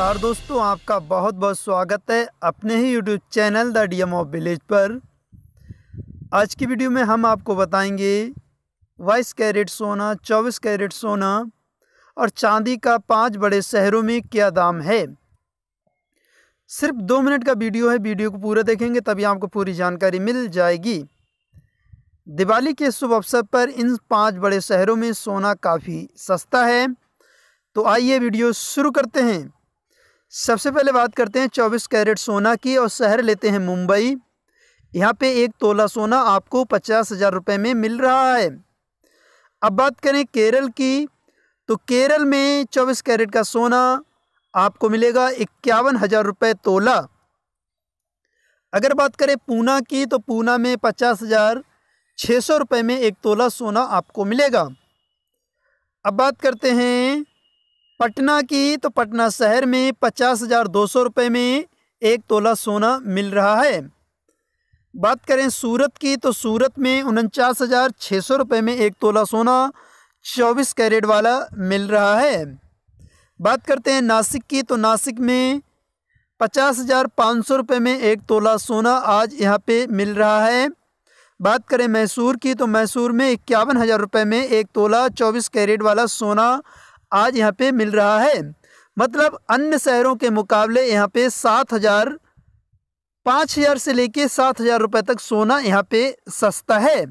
नमस्कार दोस्तों आपका बहुत बहुत स्वागत है अपने ही YouTube channel the D M of village पर आज की वीडियो में हम आपको बताएंगे बाईस कैरेट सोना चौबीस कैरेट सोना और चांदी का पांच बड़े शहरों में क्या दाम है सिर्फ दो मिनट का वीडियो है वीडियो को पूरा देखेंगे तभी आपको पूरी जानकारी मिल जाएगी दिवाली के शुभ अवसर पर इन पांच बड़े शहरों में सोना काफ़ी सस्ता है तो आइए वीडियो शुरू करते हैं सबसे पहले बात करते हैं चौबीस कैरेट सोना की और शहर लेते हैं मुंबई यहाँ पे एक तोला सोना आपको पचास हज़ार रुपये में मिल रहा है अब बात करें केरल की तो केरल में चौबीस कैरेट का सोना आपको मिलेगा इक्यावन हज़ार रुपये तोला अगर बात करें पूना की तो पूना में पचास हज़ार छः सौ रुपये में एक तोला सोना आपको मिलेगा अब बात करते हैं पटना की तो पटना शहर में पचास हज़ार दो सौ रुपये में एक तोला सोना मिल रहा है बात करें सूरत की तो सूरत में उनचास हज़ार छः सौ रुपये में एक तोला सोना चौबीस कैरेट वाला मिल रहा है बात करते हैं नासिक की तो नासिक में पचास हज़ार पाँच सौ रुपये में एक तोला सोना आज यहाँ पे मिल रहा है बात करें मैसूर की तो मैसूर में इक्यावन हज़ार रुपये में एक तोला चौबीस कैरेट वाला सोना आज यहाँ पे मिल रहा है मतलब अन्य शहरों के मुकाबले यहाँ पे सात हज़ार पाँच हज़ार से लेके सात हज़ार रुपये तक सोना यहाँ पे सस्ता है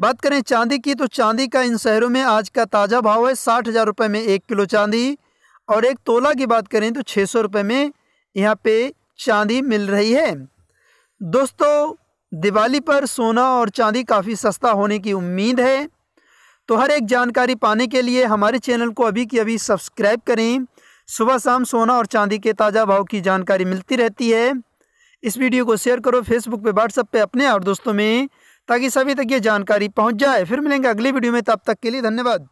बात करें चांदी की तो चांदी का इन शहरों में आज का ताज़ा भाव है साठ हज़ार रुपये में एक किलो चांदी और एक तोला की बात करें तो छः सौ रुपये में यहाँ पे चांदी मिल रही है दोस्तों दिवाली पर सोना और चांदी काफ़ी सस्ता होने की उम्मीद है तो हर एक जानकारी पाने के लिए हमारे चैनल को अभी की अभी सब्सक्राइब करें सुबह शाम सोना और चांदी के ताज़ा भाव की जानकारी मिलती रहती है इस वीडियो को शेयर करो फेसबुक पे व्हाट्सअप पे अपने और दोस्तों में ताकि सभी तक ये जानकारी पहुंच जाए फिर मिलेंगे अगली वीडियो में तब तक के लिए धन्यवाद